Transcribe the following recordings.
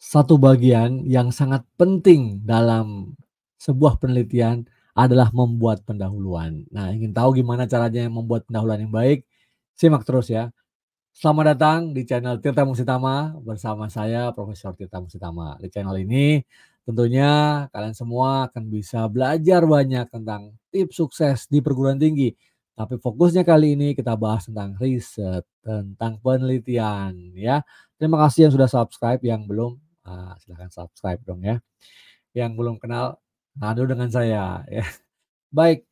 satu bagian yang sangat penting dalam sebuah penelitian adalah membuat pendahuluan. Nah, ingin tahu gimana caranya membuat pendahuluan yang baik? Simak terus ya. Selamat datang di channel Tirta Musitama bersama saya Profesor Tirta Musitama. Di channel ini tentunya kalian semua akan bisa belajar banyak tentang tips sukses di perguruan tinggi. Tapi fokusnya kali ini kita bahas tentang riset, tentang penelitian ya. Terima kasih yang sudah subscribe, yang belum uh, silahkan subscribe dong ya. Yang belum kenal, aduh dengan saya ya. Baik,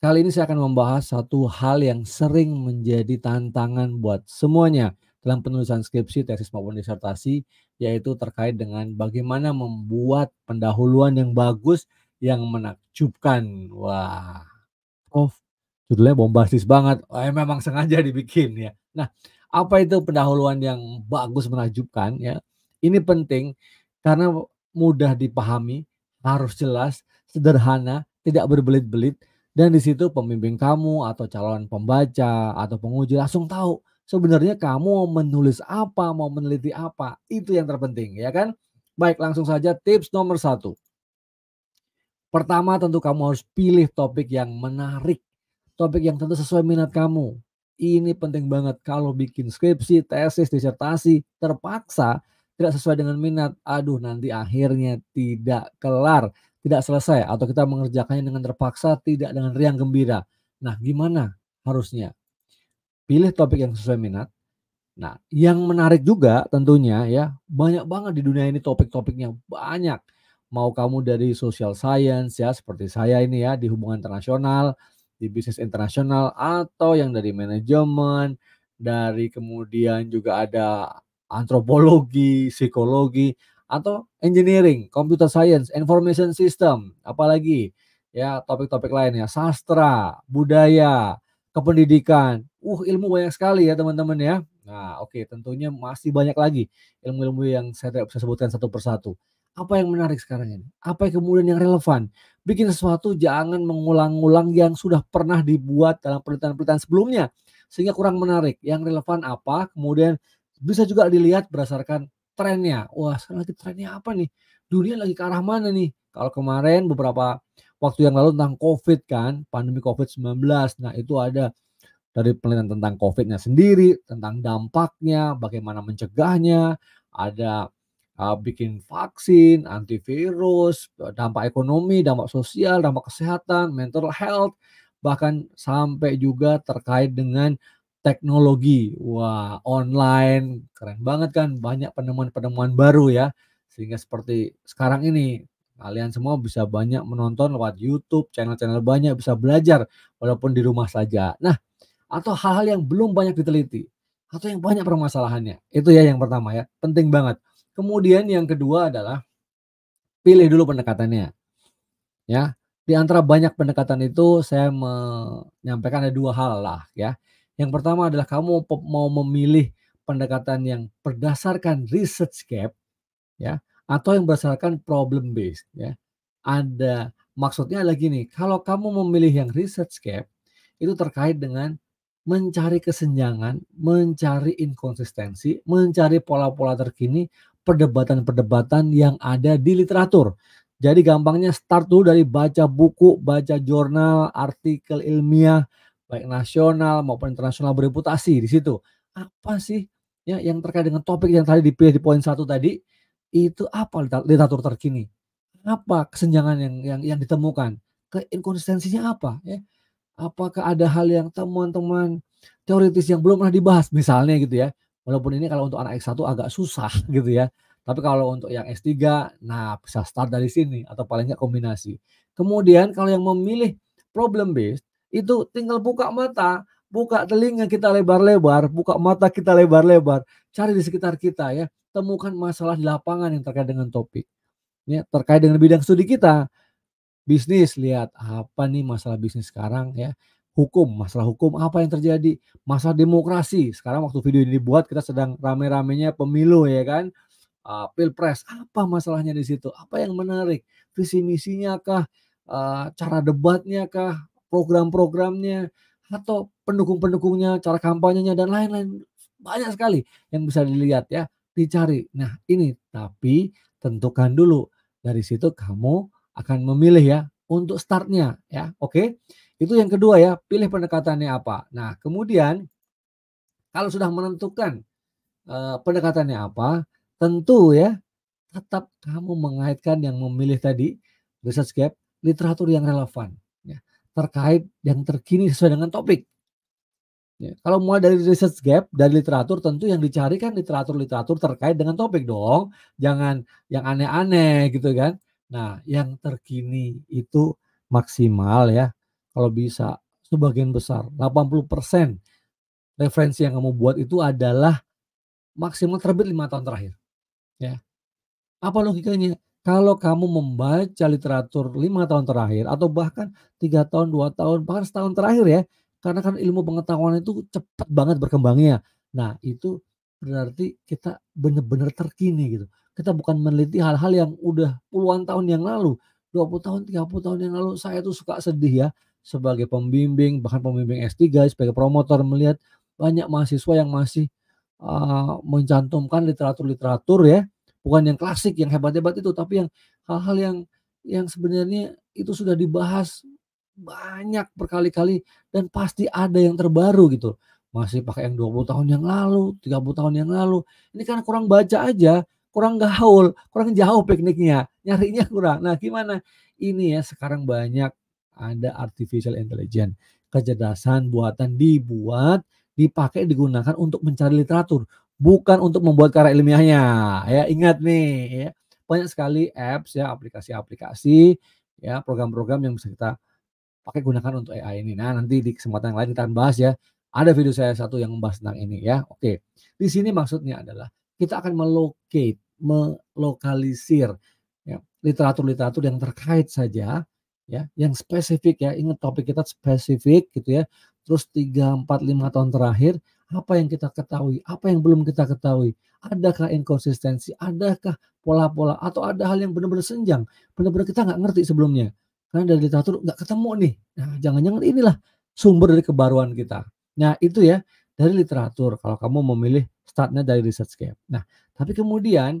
kali ini saya akan membahas satu hal yang sering menjadi tantangan buat semuanya dalam penulisan skripsi, tesis maupun disertasi, yaitu terkait dengan bagaimana membuat pendahuluan yang bagus, yang menakjubkan. Wah, Prof, judulnya bombastis banget. Eh, memang sengaja dibikin ya. Nah, apa itu pendahuluan yang bagus menakjubkan ya ini penting karena mudah dipahami, harus jelas, sederhana, tidak berbelit-belit, dan di situ pemimpin kamu atau calon pembaca atau penguji langsung tahu sebenarnya kamu mau menulis apa, mau meneliti apa. Itu yang terpenting ya kan. Baik langsung saja tips nomor satu. Pertama tentu kamu harus pilih topik yang menarik. Topik yang tentu sesuai minat kamu. Ini penting banget kalau bikin skripsi, tesis, disertasi. Terpaksa tidak sesuai dengan minat, aduh nanti akhirnya tidak kelar, tidak selesai atau kita mengerjakannya dengan terpaksa, tidak dengan riang gembira. Nah, gimana harusnya? Pilih topik yang sesuai minat. Nah, yang menarik juga tentunya ya, banyak banget di dunia ini topik-topiknya banyak. Mau kamu dari social science ya seperti saya ini ya di hubungan internasional, di bisnis internasional atau yang dari manajemen, dari kemudian juga ada antropologi, psikologi atau engineering, computer science, information system, apalagi ya topik-topik lainnya, sastra, budaya, kependidikan. Uh, ilmu banyak sekali ya teman-teman ya. Nah, oke, okay, tentunya masih banyak lagi ilmu-ilmu yang saya tidak bisa sebutkan satu persatu. Apa yang menarik sekarang ini? Apa yang kemudian yang relevan? Bikin sesuatu jangan mengulang-ulang yang sudah pernah dibuat dalam penelitian-penelitian sebelumnya sehingga kurang menarik. Yang relevan apa? Kemudian bisa juga dilihat berdasarkan trennya. Wah, sekarang lagi trennya apa nih? Dunia lagi ke arah mana nih? Kalau kemarin beberapa waktu yang lalu tentang COVID kan, pandemi COVID-19. Nah, itu ada dari penelitian tentang COVID-nya sendiri, tentang dampaknya, bagaimana mencegahnya, ada uh, bikin vaksin, antivirus, dampak ekonomi, dampak sosial, dampak kesehatan, mental health, bahkan sampai juga terkait dengan teknologi. Wah, online keren banget kan, banyak penemuan-penemuan baru ya. Sehingga seperti sekarang ini kalian semua bisa banyak menonton lewat YouTube, channel-channel banyak bisa belajar walaupun di rumah saja. Nah, atau hal-hal yang belum banyak diteliti atau yang banyak permasalahannya. Itu ya yang pertama ya, penting banget. Kemudian yang kedua adalah pilih dulu pendekatannya. Ya, di antara banyak pendekatan itu saya menyampaikan ada dua hal lah ya. Yang pertama adalah kamu mau memilih pendekatan yang berdasarkan research gap ya atau yang berdasarkan problem based ya. Ada maksudnya lagi nih, kalau kamu memilih yang research gap itu terkait dengan mencari kesenjangan, mencari inkonsistensi, mencari pola-pola terkini, perdebatan-perdebatan yang ada di literatur. Jadi gampangnya start dulu dari baca buku, baca jurnal, artikel ilmiah, baik nasional maupun internasional bereputasi di situ. Apa sih ya yang terkait dengan topik yang tadi dipilih di poin satu tadi itu apa literatur terkini? Apa kesenjangan yang yang yang ditemukan? Keinkonsistensinya apa ya? Apakah ada hal yang teman-teman teoritis yang belum pernah dibahas misalnya gitu ya. Walaupun ini kalau untuk anak X1 agak susah gitu ya. Tapi kalau untuk yang S3, nah bisa start dari sini atau paling nggak kombinasi. Kemudian kalau yang memilih problem based, itu tinggal buka mata, buka telinga kita lebar-lebar, buka mata kita lebar-lebar, cari di sekitar kita ya, temukan masalah di lapangan yang terkait dengan topik. Ya, terkait dengan bidang studi kita, bisnis lihat apa nih masalah bisnis sekarang ya hukum masalah hukum apa yang terjadi masalah demokrasi sekarang waktu video ini dibuat kita sedang rame-ramenya pemilu ya kan uh, pilpres apa masalahnya di situ apa yang menarik visi misinya kah uh, cara debatnya kah program-programnya atau pendukung-pendukungnya, cara kampanyenya dan lain-lain banyak sekali yang bisa dilihat ya, dicari. Nah, ini tapi tentukan dulu. Dari situ kamu akan memilih ya untuk startnya ya. Oke. Itu yang kedua ya, pilih pendekatannya apa. Nah, kemudian kalau sudah menentukan eh, pendekatannya apa, tentu ya tetap kamu mengaitkan yang memilih tadi research gap literatur yang relevan terkait yang terkini sesuai dengan topik. Ya, kalau mulai dari research gap, dari literatur, tentu yang dicari kan literatur-literatur terkait dengan topik dong. Jangan yang aneh-aneh gitu kan. Nah, yang terkini itu maksimal ya. Kalau bisa, sebagian besar, 80% referensi yang kamu buat itu adalah maksimal terbit lima tahun terakhir. Ya. Apa logikanya? Kalau kamu membaca literatur lima tahun terakhir atau bahkan tiga tahun, dua tahun, bahkan setahun terakhir ya, karena kan ilmu pengetahuan itu cepat banget berkembangnya. Nah itu berarti kita benar-benar terkini gitu. Kita bukan meneliti hal-hal yang udah puluhan tahun yang lalu, dua puluh tahun, tiga puluh tahun yang lalu saya tuh suka sedih ya sebagai pembimbing, bahkan pembimbing S3 sebagai promotor melihat banyak mahasiswa yang masih uh, mencantumkan literatur-literatur ya bukan yang klasik yang hebat-hebat itu tapi yang hal-hal yang yang sebenarnya itu sudah dibahas banyak berkali-kali dan pasti ada yang terbaru gitu masih pakai yang 20 tahun yang lalu 30 tahun yang lalu ini karena kurang baca aja kurang gaul kurang jauh pikniknya nyarinya kurang nah gimana ini ya sekarang banyak ada artificial intelligence kecerdasan buatan dibuat dipakai digunakan untuk mencari literatur bukan untuk membuat karya ilmiahnya. Ya, ingat nih ya. Banyak sekali apps ya, aplikasi-aplikasi ya, program-program yang bisa kita pakai gunakan untuk AI ini. Nah, nanti di kesempatan yang lain kita bahas ya. Ada video saya satu yang membahas tentang ini ya. Oke. Di sini maksudnya adalah kita akan melocate, melokalisir ya, literatur-literatur yang terkait saja ya, yang spesifik ya. Ingat topik kita spesifik gitu ya. Terus 3 4 5 tahun terakhir apa yang kita ketahui, apa yang belum kita ketahui. Adakah inkonsistensi, adakah pola-pola, atau ada hal yang benar-benar senjang, benar-benar kita nggak ngerti sebelumnya. Karena dari literatur nggak ketemu nih. Nah, jangan-jangan inilah sumber dari kebaruan kita. Nah, itu ya dari literatur kalau kamu memilih startnya dari research gap Nah, tapi kemudian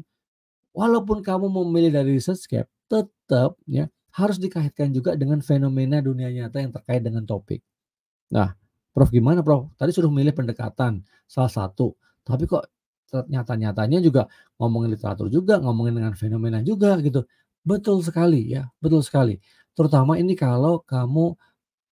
walaupun kamu memilih dari research gap tetap ya harus dikaitkan juga dengan fenomena dunia nyata yang terkait dengan topik. Nah, Prof gimana Prof? Tadi suruh milih pendekatan salah satu, tapi kok ternyata nyatanya juga ngomongin literatur juga, ngomongin dengan fenomena juga gitu. Betul sekali ya, betul sekali. Terutama ini kalau kamu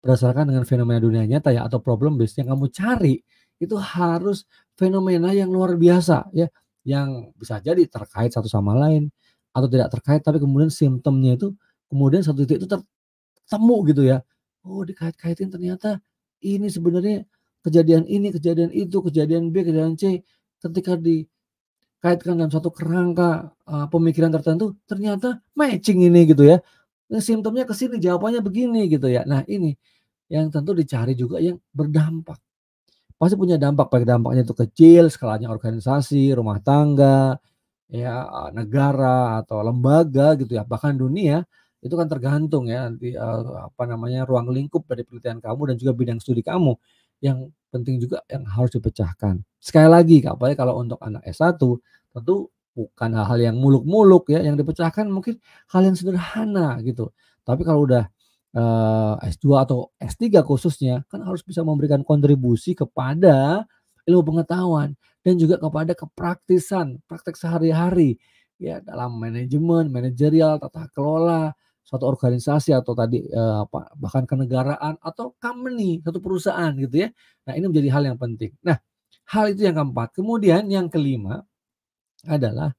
berdasarkan dengan fenomena dunia nyata ya atau problem based yang kamu cari itu harus fenomena yang luar biasa ya yang bisa jadi terkait satu sama lain atau tidak terkait tapi kemudian simptomnya itu kemudian satu titik itu tertemu gitu ya oh dikait-kaitin ternyata ini sebenarnya kejadian ini, kejadian itu, kejadian B, kejadian C ketika dikaitkan dalam satu kerangka uh, pemikiran tertentu ternyata matching ini gitu ya. Nah, simptomnya ke sini, jawabannya begini gitu ya. Nah, ini yang tentu dicari juga yang berdampak. Pasti punya dampak, baik dampaknya itu kecil, skalanya organisasi, rumah tangga, ya eh, negara atau lembaga gitu ya, bahkan dunia itu kan tergantung ya nanti uh, apa namanya ruang lingkup dari penelitian kamu dan juga bidang studi kamu yang penting juga yang harus dipecahkan. Sekali lagi, apalagi kalau untuk anak S1 tentu bukan hal-hal yang muluk-muluk ya yang dipecahkan mungkin hal yang sederhana gitu. Tapi kalau udah S2 atau S3 khususnya kan harus bisa memberikan kontribusi kepada ilmu pengetahuan dan juga kepada kepraktisan, praktek sehari-hari ya dalam manajemen, manajerial, tata kelola, suatu organisasi atau tadi eh, apa bahkan kenegaraan atau company satu perusahaan gitu ya. Nah, ini menjadi hal yang penting. Nah, hal itu yang keempat. Kemudian yang kelima adalah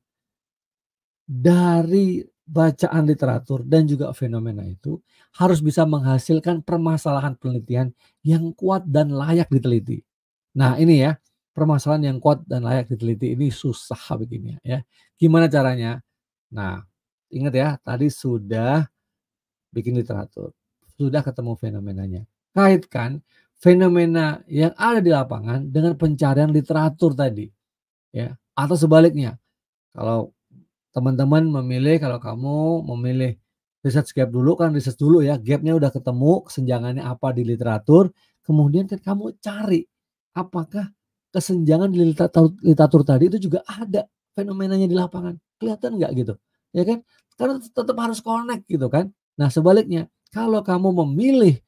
dari bacaan literatur dan juga fenomena itu harus bisa menghasilkan permasalahan penelitian yang kuat dan layak diteliti. Nah, ini ya, permasalahan yang kuat dan layak diteliti ini susah begini ya. Gimana caranya? Nah, ingat ya, tadi sudah bikin literatur. Sudah ketemu fenomenanya. Kaitkan fenomena yang ada di lapangan dengan pencarian literatur tadi. Ya, atau sebaliknya. Kalau teman-teman memilih kalau kamu memilih riset gap dulu kan riset dulu ya, gapnya udah ketemu, kesenjangannya apa di literatur, kemudian kan kamu cari apakah kesenjangan di literatur, literatur tadi itu juga ada fenomenanya di lapangan. Kelihatan nggak gitu? Ya kan? Karena tetap harus connect gitu kan. Nah, sebaliknya, kalau kamu memilih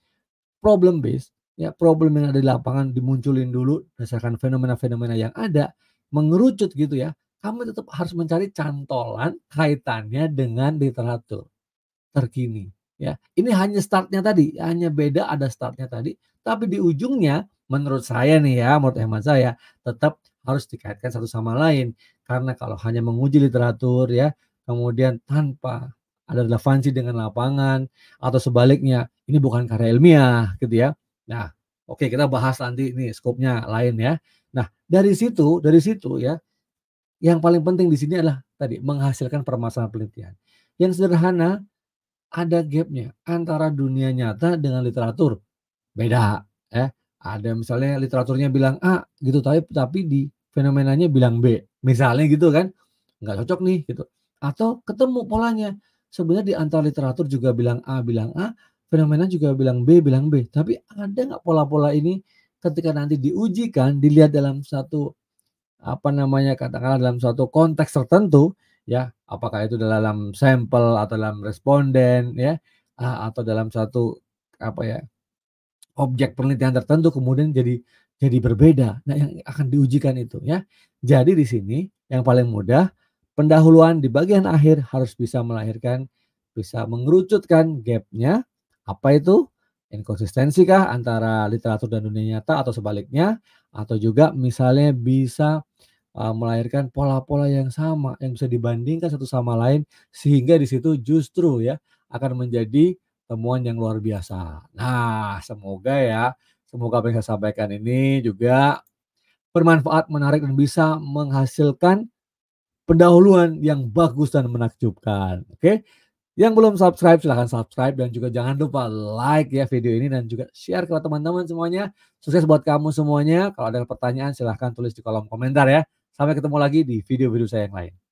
problem base ya problem yang ada di lapangan dimunculin dulu berdasarkan fenomena-fenomena yang ada, mengerucut gitu ya. Kamu tetap harus mencari cantolan kaitannya dengan literatur terkini. Ya, ini hanya startnya tadi, hanya beda ada startnya tadi, tapi di ujungnya menurut saya nih ya, menurut hemat saya tetap harus dikaitkan satu sama lain karena kalau hanya menguji literatur ya, kemudian tanpa ada relevansi dengan lapangan atau sebaliknya ini bukan karya ilmiah gitu ya. Nah, oke okay, kita bahas nanti ini skopnya lain ya. Nah, dari situ dari situ ya yang paling penting di sini adalah tadi menghasilkan permasalahan penelitian. Yang sederhana ada gapnya antara dunia nyata dengan literatur. Beda ya. Eh. Ada misalnya literaturnya bilang A gitu tapi tapi di fenomenanya bilang B. Misalnya gitu kan. Nggak cocok nih gitu. Atau ketemu polanya sebenarnya di antara literatur juga bilang A, bilang A, fenomena juga bilang B, bilang B. Tapi ada nggak pola-pola ini ketika nanti diujikan, dilihat dalam satu apa namanya katakanlah dalam suatu konteks tertentu ya apakah itu dalam sampel atau dalam responden ya atau dalam satu apa ya objek penelitian tertentu kemudian jadi jadi berbeda nah yang akan diujikan itu ya jadi di sini yang paling mudah pendahuluan di bagian akhir harus bisa melahirkan, bisa mengerucutkan gapnya. Apa itu? Inkonsistensi kah antara literatur dan dunia nyata atau sebaliknya? Atau juga misalnya bisa eh, melahirkan pola-pola yang sama yang bisa dibandingkan satu sama lain sehingga di situ justru ya akan menjadi temuan yang luar biasa. Nah, semoga ya, semoga apa yang saya sampaikan ini juga bermanfaat, menarik dan bisa menghasilkan pendahuluan yang bagus dan menakjubkan. Oke. Yang belum subscribe silahkan subscribe dan juga jangan lupa like ya video ini dan juga share ke teman-teman semuanya. Sukses buat kamu semuanya. Kalau ada pertanyaan silahkan tulis di kolom komentar ya. Sampai ketemu lagi di video-video saya yang lain.